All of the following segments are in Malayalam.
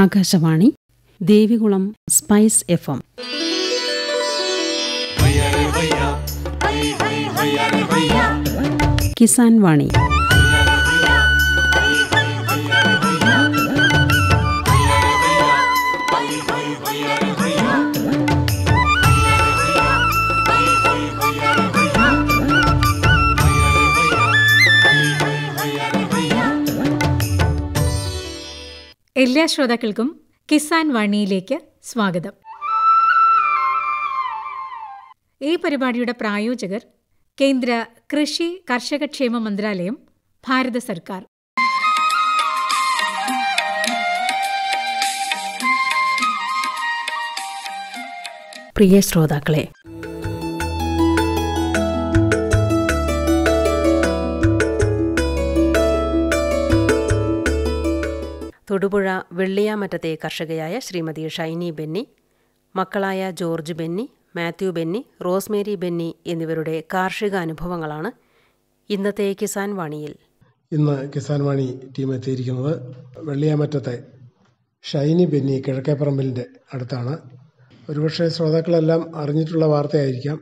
Akashvani Devikulam spice F M Kisan Vani എല്ലാ ശ്രോതാക്കൾക്കും കിസാൻ വാണിയിലേക്ക് സ്വാഗതം ഈ പരിപാടിയുടെ പ്രായോജകർ കേന്ദ്ര കൃഷി കർഷകക്ഷേമ മന്ത്രാലയം ഭാരത സർക്കാർ പ്രിയ ശ്രോതാക്കളെ തൊടുപുഴ വെള്ളിയാമറ്റത്തെ കർഷകയായ ശ്രീമതി ഷൈനി ബെന്നി മക്കളായ ജോർജ് ബെന്നി മാത്യു ബെന്നി റോസ്മേരി ബെന്നി എന്നിവരുടെ കാർഷിക അനുഭവങ്ങളാണ് ഇന്നത്തെ കിസാൻ വാണിയിൽ ഇന്ന് കിസാൻ വാണി ടീം എത്തിയിരിക്കുന്നത് വെള്ളിയാമറ്റത്തെ ഷൈനി ബെന്നി കിഴക്കേപ്പറമ്പിലിൻ്റെ അടുത്താണ് ഒരുപക്ഷെ ശ്രോതാക്കളെല്ലാം അറിഞ്ഞിട്ടുള്ള വാർത്തയായിരിക്കാം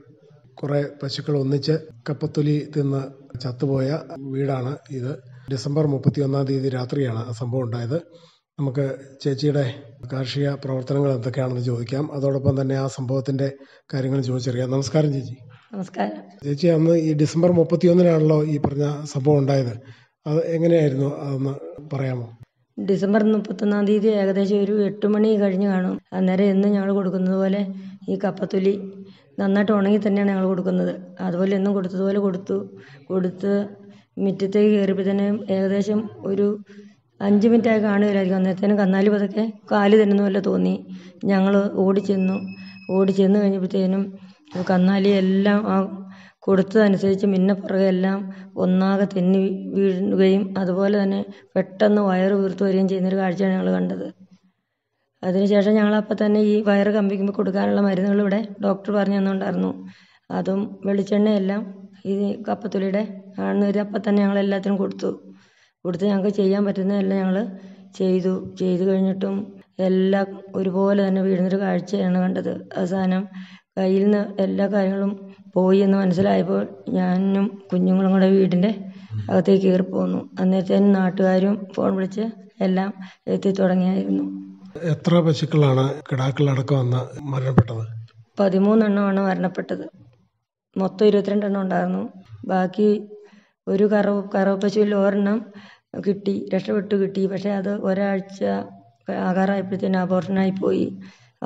കുറേ പശുക്കൾ ഒന്നിച്ച് കപ്പത്തൊലി തിന്ന് ചത്തുപോയ വീടാണ് ഇത് ഡിസംബർ ഒന്നാം തീയതി രാത്രിയാണ് സംഭവം ഉണ്ടായത് നമുക്ക് ചേച്ചിയുടെ കാർഷിക പ്രവർത്തനങ്ങൾ എന്തൊക്കെയാണെന്ന് ചോദിക്കാം അതോടൊപ്പം തന്നെ ആ സംഭവത്തിന്റെ കാര്യങ്ങൾ ചോദിച്ചറിയാം നമസ്കാരം ചേച്ചി നമസ്കാരം ചേച്ചി അന്ന് ഈ ഡിസംബർ ഒന്നിനാണല്ലോ ഈ പറഞ്ഞ സംഭവം ഉണ്ടായത് അത് എങ്ങനെയായിരുന്നു അതൊന്ന് പറയാമോ ഡിസംബർ മുപ്പത്തൊന്നാം തീയതി ഏകദേശം ഒരു എട്ട് മണി കഴിഞ്ഞ് കാണും അന്നേരം എന്നും ഞങ്ങൾ കൊടുക്കുന്നത് പോലെ ഈ കപ്പത്തൊലി നന്നായിട്ട് ഉണങ്ങി തന്നെയാണ് ഞങ്ങൾ കൊടുക്കുന്നത് അതുപോലെ എന്നും കൊടുത്തതുപോലെ കൊടുത്തു കൊടുത്ത് മുറ്റത്തേക്ക് കയറിയപ്പോൾ തന്നെ ഏകദേശം ഒരു അഞ്ച് മിനിറ്റായി കാണുകയില്ലായിരിക്കും അന്നേരത്തേനും കന്നാലി പതക്കെ കാല് തന്നുന്ന പോലെ തോന്നി ഞങ്ങൾ ഓടിച്ചെന്നു ചെന്ന് കഴിഞ്ഞപ്പോഴത്തേനും കന്നാലി എല്ലാം ആ കൊടുത്തതനുസരിച്ച് മിന്ന പുറകെ ഒന്നാകെ തെന്നി വീഴുകയും അതുപോലെ തന്നെ പെട്ടെന്ന് വയറ് വീർത്തു വരികയും ചെയ്യുന്നൊരു കാഴ്ചയാണ് ഞങ്ങൾ കണ്ടത് അതിനുശേഷം ഞങ്ങളപ്പോൾ തന്നെ ഈ വയറ് കമ്പിക്കുമ്പോൾ കൊടുക്കാനുള്ള മരുന്നുകൾ ഇവിടെ ഡോക്ടർ പറഞ്ഞു തന്നുണ്ടായിരുന്നു അതും വെളിച്ചെണ്ണയെല്ലാം ഈ കപ്പത്തുള്ളിയുടെ കാണുന്നവർ അപ്പം തന്നെ ഞങ്ങൾ എല്ലാത്തിനും കൊടുത്തു കൊടുത്ത് ഞങ്ങൾക്ക് ചെയ്യാൻ പറ്റുന്നതെല്ലാം ഞങ്ങൾ ചെയ്തു ചെയ്തു കഴിഞ്ഞിട്ടും എല്ലാം ഒരുപോലെ തന്നെ വീഴുന്നൊരു കാഴ്ചയാണ് കണ്ടത് അവസാനം കയ്യിൽ നിന്ന് എല്ലാ കാര്യങ്ങളും പോയി എന്ന് മനസ്സിലായപ്പോൾ ഞാനും കുഞ്ഞുങ്ങളും കൂടെ വീടിൻ്റെ അകത്തേക്ക് കയറി പോന്നു അന്നേരത്തേനും നാട്ടുകാരും ഫോൺ വിളിച്ച് എല്ലാം എത്തി തുടങ്ങിയായിരുന്നു എത്ര പശുക്കളാണ് കിടാക്കളടക്കം വന്ന് മരണപ്പെട്ടത് പതിമൂന്നെണ്ണമാണ് മരണപ്പെട്ടത് മൊത്തം ഇരുപത്തിരണ്ടെണ്ണം ഉണ്ടായിരുന്നു ബാക്കി ഒരു കറവ കറവ ഒരെണ്ണം കിട്ടി രക്ഷപ്പെട്ടു കിട്ടി പക്ഷേ അത് ഒരാഴ്ച ആകാറായപ്പോഴത്തേന് അബോർഷനായി പോയി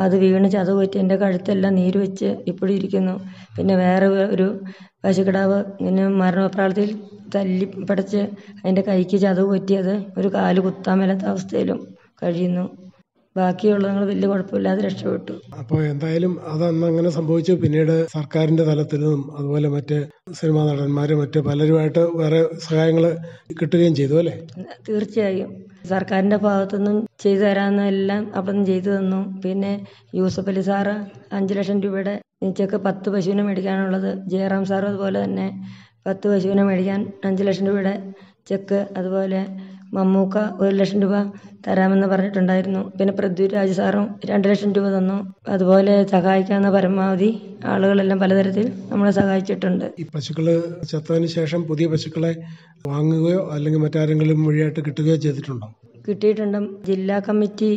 അത് വീണ് ചതവുപറ്റി എൻ്റെ കഴുത്തെല്ലാം നീര് വെച്ച് ഇപ്പോഴും ഇരിക്കുന്നു പിന്നെ വേറെ ഒരു പശുക്കിടാവ് ഇങ്ങനെ മരണപ്രാളത്തിൽ തല്ലി പടച്ച് അതിൻ്റെ കൈക്ക് ചതവ് പറ്റിയത് ഒരു കാല് കുത്താൻ മേലാത്ത അവസ്ഥയിലും കഴിയുന്നു ബാക്കിയുള്ളതുങ്ങൾ വലിയ കുഴപ്പമില്ലാതെ രക്ഷപ്പെട്ടു അപ്പോൾ എന്തായാലും അത് അന്ന് അങ്ങനെ സംഭവിച്ചു പിന്നീട് സർക്കാരിന്റെ തലത്തിലും അതുപോലെ മറ്റ് സിനിമാ നടന്മാരും മറ്റു പലരുമായിട്ട് വേറെ സഹായങ്ങൾ കിട്ടുകയും ചെയ്തു അല്ലേ തീർച്ചയായും ഭാഗത്തു ഭാഗത്തുനിന്നും ചെയ്തു തരാമെന്നെല്ലാം എല്ലാം അവിടെ നിന്ന് ചെയ്തു തന്നു പിന്നെ യൂസഫ് അലി സാറ് അഞ്ചു ലക്ഷം രൂപയുടെ ചെക്ക് പത്ത് പശുവിനെ മേടിക്കാനുള്ളത് ജയറാം സാറും അതുപോലെ തന്നെ പത്ത് പശുവിനെ മേടിക്കാൻ അഞ്ചു ലക്ഷം രൂപയുടെ ചെക്ക് അതുപോലെ മമ്മൂക്ക ഒരു ലക്ഷം രൂപ തരാമെന്ന് പറഞ്ഞിട്ടുണ്ടായിരുന്നു പിന്നെ പൃഥ്വിരാജ് സാറും രണ്ട് ലക്ഷം രൂപ തന്നു അതുപോലെ സഹായിക്കാവുന്ന പരമാവധി ആളുകളെല്ലാം പലതരത്തിൽ നമ്മളെ സഹായിച്ചിട്ടുണ്ട് ഈ പശുക്കള് ചത്തതിന് ശേഷം പുതിയ പശുക്കളെ വാങ്ങുകയോ അല്ലെങ്കിൽ മറ്റാരെങ്കിലും വഴിയായിട്ട് കിട്ടുകയോ ചെയ്തിട്ടുണ്ടോ കിട്ടിയിട്ടുണ്ട് ജില്ലാ കമ്മിറ്റി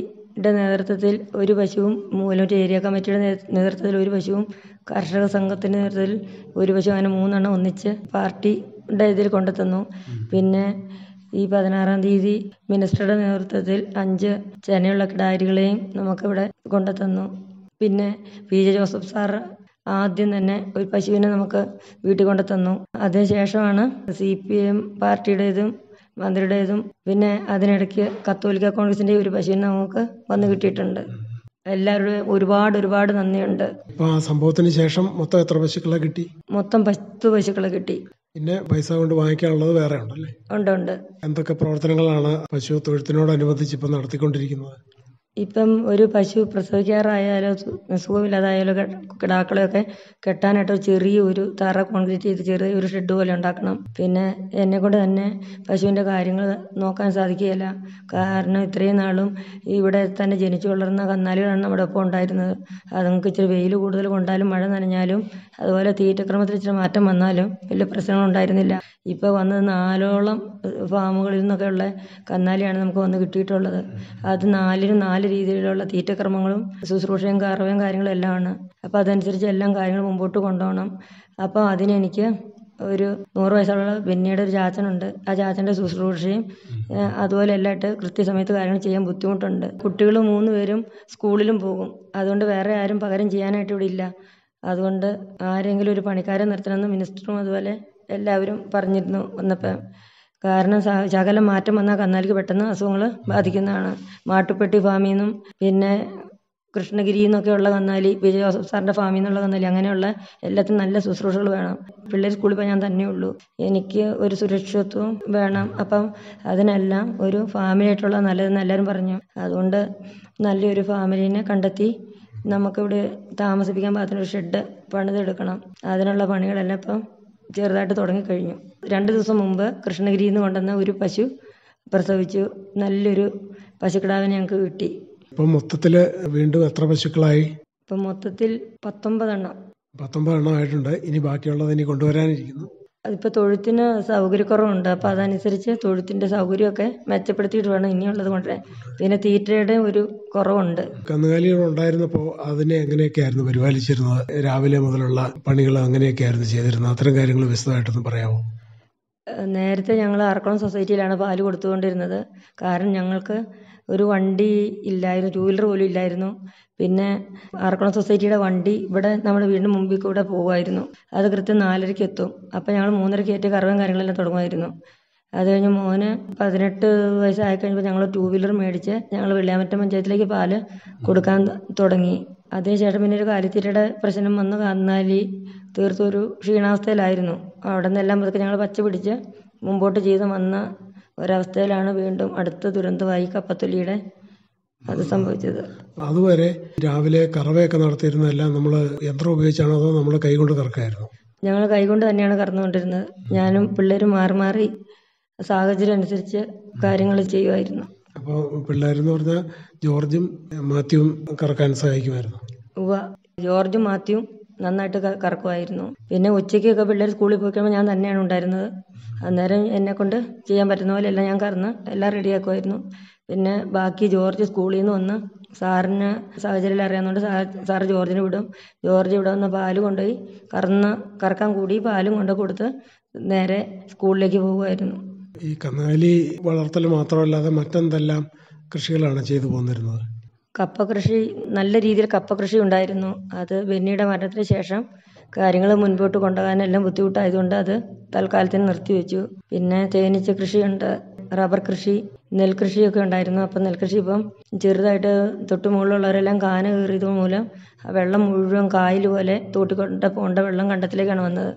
നേതൃത്വത്തിൽ ഒരു പശുവും മൂലൂറ്റ് ഏരിയ കമ്മിറ്റിയുടെ നേതൃത്വത്തിൽ ഒരു പശുവും കർഷക സംഘത്തിന്റെ നേതൃത്വത്തിൽ ഒരു പശു അങ്ങനെ മൂന്നെണ്ണം ഒന്നിച്ച് പാർട്ടിയുടെ ഇതിൽ കൊണ്ടെത്തുന്നു പിന്നെ ഈ പതിനാറാം തീയതി മിനിസ്റ്ററുടെ നേതൃത്വത്തിൽ അഞ്ച് ചേനയുള്ള കിടാരികളെയും നമുക്കിവിടെ കൊണ്ടുതന്നു പിന്നെ പി ജെ ജോസഫ് സാർ ആദ്യം തന്നെ ഒരു പശുവിനെ നമുക്ക് വീട്ടിൽ കൊണ്ടു തന്നു അതിനുശേഷമാണ് സി പി എം പാർട്ടിയുടേതും മന്ത്രിയുടേതും പിന്നെ അതിനിടയ്ക്ക് കത്തോലിക്ക കോൺഗ്രസിന്റെ ഒരു പശുവിനെ നമുക്ക് വന്നു കിട്ടിയിട്ടുണ്ട് എല്ലാവരുടെ ഒരുപാട് ഒരുപാട് നന്ദിയുണ്ട് ആ സംഭവത്തിന് ശേഷം മൊത്തം എത്ര പശുക്കളെ കിട്ടി മൊത്തം പത്ത് പശുക്കളെ കിട്ടി പിന്നെ പൈസ കൊണ്ട് വാങ്ങിക്കാനുള്ളത് വേറെ ഉണ്ടല്ലേ ഉണ്ട് ഉണ്ട് എന്തൊക്കെ പ്രവർത്തനങ്ങളാണ് പശു അനുബന്ധിച്ച് ഇപ്പം നടത്തിക്കൊണ്ടിരിക്കുന്നത് ഇപ്പം ഒരു പശു പ്രസവിക്കാറായാലോ സുഖമില്ലാതായാലോ കിടാക്കളെയൊക്കെ കെട്ടാനായിട്ട് ചെറിയ ഒരു തറ കോൺക്രീറ്റ് ചെയ്ത് ചെറിയ ഒരു ഷെഡ് പോലെ ഉണ്ടാക്കണം പിന്നെ കൊണ്ട് തന്നെ പശുവിൻ്റെ കാര്യങ്ങൾ നോക്കാൻ സാധിക്കുകയില്ല കാരണം ഇത്രയും നാളും ഇവിടെ തന്നെ ജനിച്ചു വളർന്ന കന്നാലികളാണ് നമ്മുടെ ഒപ്പം ഉണ്ടായിരുന്നത് അതുങ്ങൾക്ക് ഇച്ചിരി വെയിൽ കൂടുതൽ കൊണ്ടാലും മഴ നനഞ്ഞാലും അതുപോലെ തീറ്റക്രമത്തിൽ ഇച്ചിരി മാറ്റം വന്നാലും വലിയ പ്രശ്നങ്ങൾ ഉണ്ടായിരുന്നില്ല ഇപ്പോൾ വന്നത് നാലോളം ഫാമുകളിൽ നിന്നൊക്കെയുള്ള കന്നാലിയാണ് നമുക്ക് വന്ന് കിട്ടിയിട്ടുള്ളത് അത് നാലിന് നാല് നല്ല രീതിയിലുള്ള തീറ്റക്രമങ്ങളും ശുശ്രൂഷയും കറവയും കാര്യങ്ങളും എല്ലാം ആണ് അപ്പോൾ അതനുസരിച്ച് എല്ലാം കാര്യങ്ങൾ മുമ്പോട്ട് കൊണ്ടുപോകണം അപ്പോൾ അതിനെനിക്ക് ഒരു നൂറ് വയസ്സുള്ള ബെന്നിയുടെ ഒരു ചാച്ചനുണ്ട് ആ ചാച്ചൻ്റെ ശുശ്രൂഷയും അതുപോലെ എല്ലായിട്ട് കൃത്യസമയത്ത് കാര്യങ്ങൾ ചെയ്യാൻ ബുദ്ധിമുട്ടുണ്ട് കുട്ടികൾ മൂന്ന് പേരും സ്കൂളിലും പോകും അതുകൊണ്ട് വേറെ ആരും പകരം ചെയ്യാനായിട്ട് ഇവിടെ ഇല്ല അതുകൊണ്ട് ആരെങ്കിലും ഒരു പണിക്കാരെ നിർത്തണമെന്ന് മിനിസ്റ്ററും അതുപോലെ എല്ലാവരും പറഞ്ഞിരുന്നു വന്നപ്പോൾ കാരണം ശകലം മാറ്റം വന്നാൽ കന്നാലിക്ക് പെട്ടെന്ന് അസുഖങ്ങൾ ബാധിക്കുന്നതാണ് മാട്ടുപ്പെട്ടി ഫാമിൽ നിന്നും പിന്നെ കൃഷ്ണഗിരിയിൽ നിന്നൊക്കെയുള്ള കന്നാലി വിജയ ജോസഫ് സാറിൻ്റെ ഫാമിൽ നിന്നുള്ള കന്നാലി അങ്ങനെയുള്ള എല്ലാത്തിനും നല്ല ശുശ്രൂഷകൾ വേണം പിള്ളേർ സ്കൂളിൽ പോയി ഞാൻ തന്നെ ഉള്ളൂ എനിക്ക് ഒരു സുരക്ഷിതത്വം വേണം അപ്പം അതിനെല്ലാം ഒരു ഫാമിലിയായിട്ടുള്ള നല്ലതെന്ന് എല്ലാവരും പറഞ്ഞു അതുകൊണ്ട് നല്ലൊരു ഫാമിലിനെ കണ്ടെത്തി നമുക്കിവിടെ താമസിപ്പിക്കാൻ പാകത്തിനൊരു ഷെഡ് പണിതെടുക്കണം അതിനുള്ള പണികളെല്ലാം ഇപ്പം ചെറുതായിട്ട് തുടങ്ങിക്കഴിഞ്ഞു രണ്ട് ദിവസം മുമ്പ് കൃഷ്ണഗിരിയിൽ നിന്ന് കൊണ്ടുവന്ന ഒരു പശു പ്രസവിച്ചു നല്ലൊരു പശുക്കിടാവിനെ ഞങ്ങൾക്ക് കിട്ടി ഇപ്പം മൊത്തത്തിൽ വീണ്ടും എത്ര പശുക്കളായി ഇപ്പം മൊത്തത്തിൽ പത്തൊമ്പതെണ്ണം പത്തൊമ്പതെണ്ണം ആയിട്ടുണ്ട് ഇനി ബാക്കിയുള്ളത് ഇനി കൊണ്ടുവരാനിരിക്കുന്നു അതിപ്പോൾ തൊഴുത്തിന് സൗകര്യക്കുറവുണ്ട് അപ്പോൾ അതനുസരിച്ച് തൊഴുത്തിൻ്റെ സൗകര്യമൊക്കെ മെച്ചപ്പെടുത്തിയിട്ട് വേണം ഇനിയുള്ളത് കൊണ്ടുവരാൻ പിന്നെ തീറ്റയുടെ ഒരു കുറവുണ്ട് കന്നുകാലികൾ ഉണ്ടായിരുന്നപ്പോൾ അതിനെ എങ്ങനെയൊക്കെയായിരുന്നു പരിപാലിച്ചിരുന്നത് രാവിലെ മുതലുള്ള പണികൾ അങ്ങനെയൊക്കെയായിരുന്നു ചെയ്തിരുന്നത് അത്തരം കാര്യങ്ങൾ വിശദമായിട്ടൊന്ന് പറയാമോ നേരത്തെ ഞങ്ങൾ ആർക്കോളം സൊസൈറ്റിയിലാണ് പാൽ കൊടുത്തുകൊണ്ടിരുന്നത് കാരണം ഞങ്ങൾക്ക് ഒരു വണ്ടി ഇല്ലായിരുന്നു ടൂ വീലർ പോലും ഇല്ലായിരുന്നു പിന്നെ ആർക്കോളം സൊസൈറ്റിയുടെ വണ്ടി ഇവിടെ നമ്മുടെ വീടിന് മുമ്പിൽ കൂടെ പോകുമായിരുന്നു അത് കൃത്യം നാലരയ്ക്ക് എത്തും അപ്പോൾ ഞങ്ങൾ മൂന്നരയ്ക്ക് ഏറ്റവും കറവും കാര്യങ്ങളെല്ലാം തുടങ്ങുമായിരുന്നു അത് കഴിഞ്ഞ് മോന് പതിനെട്ട് വയസ്സായി കഴിഞ്ഞപ്പോൾ ഞങ്ങൾ ടൂ വീലർ മേടിച്ച് ഞങ്ങൾ വെള്ളിയാമറ്റം പഞ്ചായത്തിലേക്ക് പാല് കൊടുക്കാൻ തുടങ്ങി അതിനുശേഷം പിന്നെ ഒരു കാലിത്തീറ്റയുടെ പ്രശ്നം വന്നു കന്നാലി തീർത്തും ഒരു ക്ഷീണാവസ്ഥയിലായിരുന്നു അവിടെ നിന്നെല്ലാം പതുക്കെ ഞങ്ങൾ പച്ച പിടിച്ച് മുമ്പോട്ട് ജീവിതം വന്ന ഒരവസ്ഥയിലാണ് വീണ്ടും അടുത്ത ദുരന്തമായി കപ്പത്തൊലിയുടെ അത് സംഭവിച്ചത് അതുവരെ രാവിലെ കറവയൊക്കെ നടത്തിയിരുന്നതെല്ലാം എല്ലാം നമ്മൾ യന്ത്രം ഉപയോഗിച്ചാണോ അതോ നമ്മൾ കൈകൊണ്ട് കറക്കായിരുന്നു ഞങ്ങൾ കൈകൊണ്ട് തന്നെയാണ് കറന്നുകൊണ്ടിരുന്നത് ഞാനും പിള്ളേരും മാറി മാറി സാഹചര്യം അനുസരിച്ച് കാര്യങ്ങൾ ചെയ്യുമായിരുന്നു അപ്പോൾ പിള്ളേരെന്ന് പറഞ്ഞാൽ ജോർജും മാത്യുവും കറക്കാൻ സഹായിക്കുമായിരുന്നു ഉവ ജോർജും മാത്യുവും നന്നായിട്ട് കറക്കുമായിരുന്നു പിന്നെ ഉച്ചയ്ക്കൊക്കെ പിള്ളേർ സ്കൂളിൽ പോയി കഴിയുമ്പോൾ ഞാൻ തന്നെയാണ് ഉണ്ടായിരുന്നത് അന്നേരം എന്നെക്കൊണ്ട് ചെയ്യാൻ പറ്റുന്ന പോലെ എല്ലാം ഞാൻ കറന്ന് എല്ലാം റെഡിയാക്കുമായിരുന്നു പിന്നെ ബാക്കി ജോർജ് സ്കൂളിൽ നിന്ന് വന്ന് സാറിന് സാഹചര്യം അറിയാവുന്നതുകൊണ്ട് സാർ സാർ ജോർജിന് വിടും ജോർജ് ഇവിടെ വന്ന് പാല് കൊണ്ടുപോയി കറന്ന് കറക്കാൻ കൂടി പാലും കൊണ്ട് കൊടുത്ത് നേരെ സ്കൂളിലേക്ക് പോകുമായിരുന്നു ഈ കന്നാലി വളർത്തൽ മാത്രമല്ലാതെ മറ്റെന്തെല്ലാം കൃഷികളാണ് ചെയ്തു പോന്നിരുന്നത് കപ്പ കൃഷി നല്ല രീതിയിൽ കപ്പ കൃഷി ഉണ്ടായിരുന്നു അത് ബെന്നിയുടെ മരണത്തിന് ശേഷം കാര്യങ്ങൾ മുൻപോട്ട് കൊണ്ടുപോകാനെല്ലാം ബുദ്ധിമുട്ടായതുകൊണ്ട് അത് തൽക്കാലത്തിന് നിർത്തിവെച്ചു പിന്നെ തേനീച്ച കൃഷിയുണ്ട് റബ്ബർ കൃഷി നെൽകൃഷിയൊക്കെ ഉണ്ടായിരുന്നു അപ്പം നെൽകൃഷി ഇപ്പം ചെറുതായിട്ട് തൊട്ട് മുകളിലുള്ളവരെല്ലാം കാന കയറിയത് മൂലം വെള്ളം മുഴുവൻ കായൽ പോലെ തോട്ടിക്കൊണ്ട് പോകേണ്ട വെള്ളം കണ്ടത്തിലേക്കാണ് വന്നത്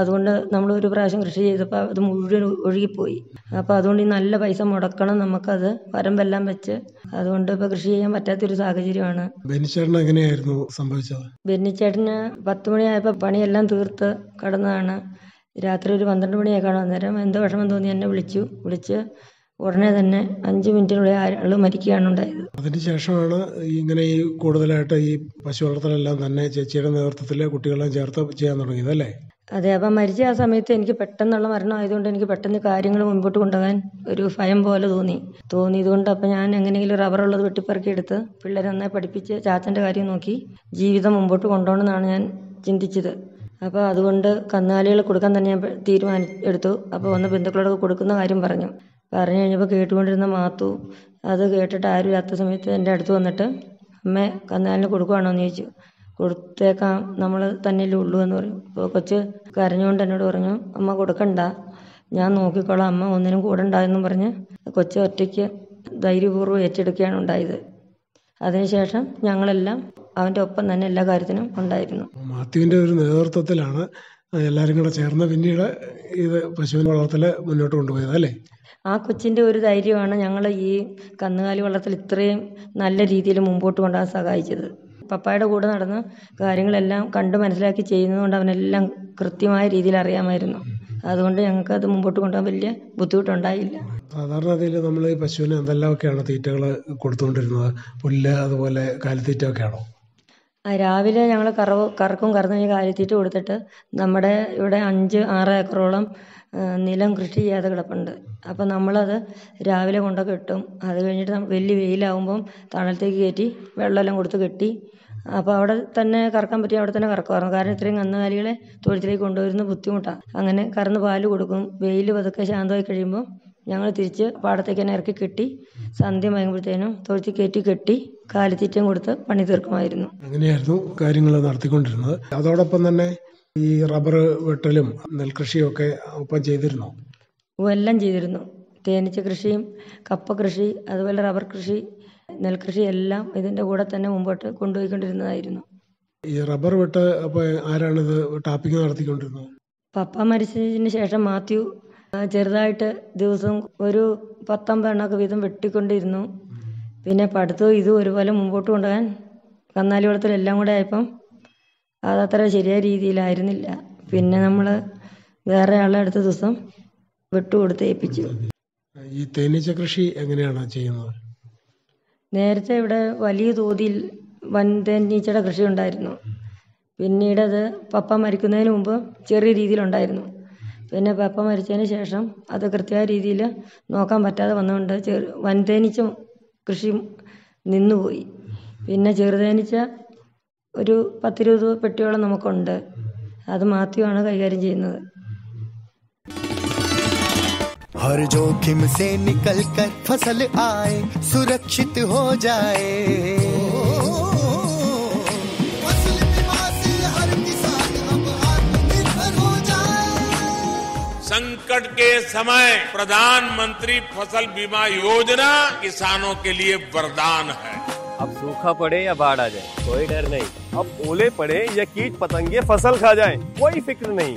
അതുകൊണ്ട് ഒരു പ്രാവശ്യം കൃഷി ചെയ്തപ്പോൾ അത് മുഴുവൻ ഒഴുകിപ്പോയി അപ്പോൾ അതുകൊണ്ട് ഈ നല്ല പൈസ മുടക്കണം നമുക്കത് വരമ്പെല്ലാം വെച്ച് അതുകൊണ്ട് ഇപ്പോൾ കൃഷി ചെയ്യാൻ പറ്റാത്തൊരു സാഹചര്യമാണ് ബെന്നിച്ചേട്ടൻ എങ്ങനെയായിരുന്നു സംഭവിച്ചത് ബെന്നിച്ചേട്ടന് പത്ത് മണിയായപ്പോൾ പണിയെല്ലാം തീർത്ത് കടന്നതാണ് രാത്രി ഒരു പന്ത്രണ്ട് മണിയൊക്കെ അന്നേരം എന്തോ വിഷമം തോന്നി എന്നെ വിളിച്ചു വിളിച്ച് ഉടനെ തന്നെ അഞ്ച് മിനിറ്റിനുള്ളിൽ ആള് മരിക്കുകയാണ് ഉണ്ടായത് അതിനുശേഷമാണ് ഇങ്ങനെ ഈ കൂടുതലായിട്ട് ഈ പശു വളർത്തലെല്ലാം തന്നെ ചേച്ചിയുടെ നേതൃത്വത്തിൽ കുട്ടികളെല്ലാം ചേർത്ത് ചെയ്യാൻ തുടങ്ങിയത് അല്ലേ അതെ അപ്പം മരിച്ച ആ സമയത്ത് എനിക്ക് പെട്ടെന്നുള്ള ആയതുകൊണ്ട് എനിക്ക് പെട്ടെന്ന് കാര്യങ്ങൾ മുൻപോട്ട് കൊണ്ടുപോകാൻ ഒരു ഭയം പോലെ തോന്നി തോന്നിയതുകൊണ്ട് അപ്പം ഞാൻ എങ്ങനെയെങ്കിലും റബ്ബറുള്ളത് വെട്ടിപ്പറക്കി എടുത്ത് പിള്ളേരെ നന്നായി പഠിപ്പിച്ച് ചാച്ചൻ്റെ കാര്യം നോക്കി ജീവിതം മുമ്പോട്ട് കൊണ്ടുപോകണമെന്നാണ് ഞാൻ ചിന്തിച്ചത് അപ്പോൾ അതുകൊണ്ട് കന്നാലികൾ കൊടുക്കാൻ തന്നെ ഞാൻ തീരുമാനം എടുത്തു അപ്പോൾ വന്ന് ബന്ധുക്കളോടൊക്കെ കൊടുക്കുന്ന കാര്യം പറഞ്ഞു പറഞ്ഞു കഴിഞ്ഞപ്പോൾ കേട്ടുകൊണ്ടിരുന്ന മാത്തു അത് കേട്ടിട്ട് ആരും ഇല്ലാത്ത സമയത്ത് എൻ്റെ അടുത്ത് വന്നിട്ട് അമ്മ കന്നാലിന് കൊടുക്കുവാണോ എന്ന് ചോദിച്ചു കൊടുത്തേക്കാം നമ്മൾ തന്നെയല്ലേ ഉള്ളൂ എന്ന് പറയും അപ്പോൾ കൊച്ച് കരഞ്ഞുകൊണ്ട് എന്നോട് പറഞ്ഞു അമ്മ കൊടുക്കണ്ട ഞാൻ നോക്കിക്കോളാം അമ്മ ഒന്നിനും കൂടണ്ട ഉണ്ടായെന്നും പറഞ്ഞ് കൊച്ച് ഒറ്റയ്ക്ക് ധൈര്യപൂർവ്വം ഏറ്റെടുക്കുകയാണ് ഉണ്ടായത് അതിനുശേഷം ഞങ്ങളെല്ലാം അവൻ്റെ ഒപ്പം തന്നെ എല്ലാ കാര്യത്തിനും ഉണ്ടായിരുന്നു മാത്യുവിൻ്റെ ഒരു നേതൃത്വത്തിലാണ് എല്ലാവരും കൂടെ ചേർന്ന് പിന്നീട് ഇത് പശുവിൻ വളർത്തൽ മുന്നോട്ട് കൊണ്ടുപോയത് അല്ലേ ആ കൊച്ചിൻ്റെ ഒരു ധൈര്യമാണ് ഞങ്ങൾ ഈ കന്നുകാലി വളർത്തൽ ഇത്രയും നല്ല രീതിയിൽ മുമ്പോട്ട് കൊണ്ടുപോകാൻ സഹായിച്ചത് പപ്പായുടെ കൂടെ നടന്ന് കാര്യങ്ങളെല്ലാം കണ്ട് മനസ്സിലാക്കി ചെയ്യുന്നതുകൊണ്ട് അവനെല്ലാം കൃത്യമായ രീതിയിൽ അറിയാമായിരുന്നു അതുകൊണ്ട് ഞങ്ങൾക്ക് അത് മുമ്പോട്ട് കൊണ്ടുപോകാൻ വലിയ ബുദ്ധിമുട്ടുണ്ടായില്ല രീതിയിൽ നമ്മൾ ഈ പശുവിന് എന്തെല്ലാമൊക്കെയാണ് തീറ്റകൾ കൊടുത്തുകൊണ്ടിരുന്നത് പുല്ല് അതുപോലെ കാലിത്തീറ്റ ഒക്കെയാണോ രാവിലെ ഞങ്ങൾ കറവ് കറക്കും കറന്നു കഴിഞ്ഞ് കാലിത്തീറ്റ കൊടുത്തിട്ട് നമ്മുടെ ഇവിടെ അഞ്ച് ആറ് ഏക്കറോളം നിലം കൃഷി ചെയ്യാതെ കിടപ്പുണ്ട് അപ്പം നമ്മളത് രാവിലെ കൊണ്ട് കെട്ടും അത് കഴിഞ്ഞിട്ട് വലിയ വെയിലാകുമ്പം തണലത്തേക്ക് കയറ്റി വെള്ളമെല്ലാം കൊടുത്ത് കെട്ടി അപ്പോൾ അവിടെ തന്നെ കറക്കാൻ പറ്റിയ അവിടെ തന്നെ കറക്കുമായിരുന്നു കാരണം ഇത്രയും കന്നുകാലികളെ തൊഴുത്തിലേക്ക് കൊണ്ടുവരുന്നത് ബുദ്ധിമുട്ടാണ് അങ്ങനെ കറന്ന് പാൽ കൊടുക്കും വെയിൽ പതുക്കെ ശാന്തമായി കഴിയുമ്പോൾ ഞങ്ങൾ തിരിച്ച് പാടത്തേക്ക് തന്നെ ഇറക്കി കെട്ടി സന്ധ്യ മയങ്ങുമ്പോഴത്തേനും തൊഴുത്തി കയറ്റി കെട്ടി കാലിത്തീറ്റം കൊടുത്ത് പണി തീർക്കുമായിരുന്നു അങ്ങനെയായിരുന്നു കാര്യങ്ങൾ നടത്തിക്കൊണ്ടിരുന്നത് അതോടൊപ്പം തന്നെ ഈ റബ്ബർ വെട്ടലും നെൽകൃഷിയൊക്കെ ഒപ്പം ചെയ്തിരുന്നു എല്ലാം ചെയ്തിരുന്നു തേനീച്ച കൃഷിയും കപ്പ കൃഷി അതുപോലെ റബ്ബർ കൃഷി നെൽകൃഷി എല്ലാം ഇതിന്റെ കൂടെ തന്നെ മുമ്പോട്ട് കൊണ്ടുപോയിക്കൊണ്ടിരുന്നതായിരുന്നു ഈ റബ്ബർ വെട്ട് അപ്പോൾ ആരാണിത് ടാപ്പിംഗ് നടത്തിക്കൊണ്ടിരുന്നത് പപ്പ മരിച്ചതിന് ശേഷം മാത്യു ചെറുതായിട്ട് ദിവസവും ഒരു പത്തൊമ്പതെണ്ണമൊക്കെ വീതം വെട്ടിക്കൊണ്ടിരുന്നു പിന്നെ പഠിത്തവും ഇതും ഒരുപോലെ മുമ്പോട്ട് കൊണ്ടുപോകാൻ കന്നാലി വെള്ളത്തിലെല്ലാം കൂടെ ആയപ്പം അതത്ര ശരിയായ രീതിയിലായിരുന്നില്ല പിന്നെ നമ്മൾ വേറെ ആളെ അടുത്ത ദിവസം വിട്ടുകൊടുത്ത് ഏൽപ്പിച്ചു ഈ തേനീച്ച കൃഷി എങ്ങനെയാണ് ചെയ്യുന്നത് നേരത്തെ ഇവിടെ വലിയ തോതിൽ വൻ തേനീച്ചയുടെ കൃഷി ഉണ്ടായിരുന്നു പിന്നീട് അത് പപ്പ മരിക്കുന്നതിന് മുമ്പ് ചെറിയ രീതിയിലുണ്ടായിരുന്നു പിന്നെ പപ്പ മരിച്ചതിന് ശേഷം അത് കൃത്യമായ രീതിയിൽ നോക്കാൻ പറ്റാതെ വന്നതുകൊണ്ട് ചെറു വൻതേനീച്ച കൃഷി നിന്നുപോയി പിന്നെ ചെറുതേനീച്ച ഒരു പത്തിരുപത് പെട്ടിയോളം നമുക്കുണ്ട് അത് മാത്യു ആണ് കൈകാര്യം ചെയ്യുന്നത് हर जोखिम से निकल कर फसल आए सुरक्षित हो जाए संकट के समय प्रधानमंत्री फसल बीमा योजना किसानों के लिए वरदान है अब सूखा पड़े या बाढ़ आ जाए कोई डर नहीं अब ओले पड़े या कीट पतंगे फसल खा जाए कोई फिक्र नहीं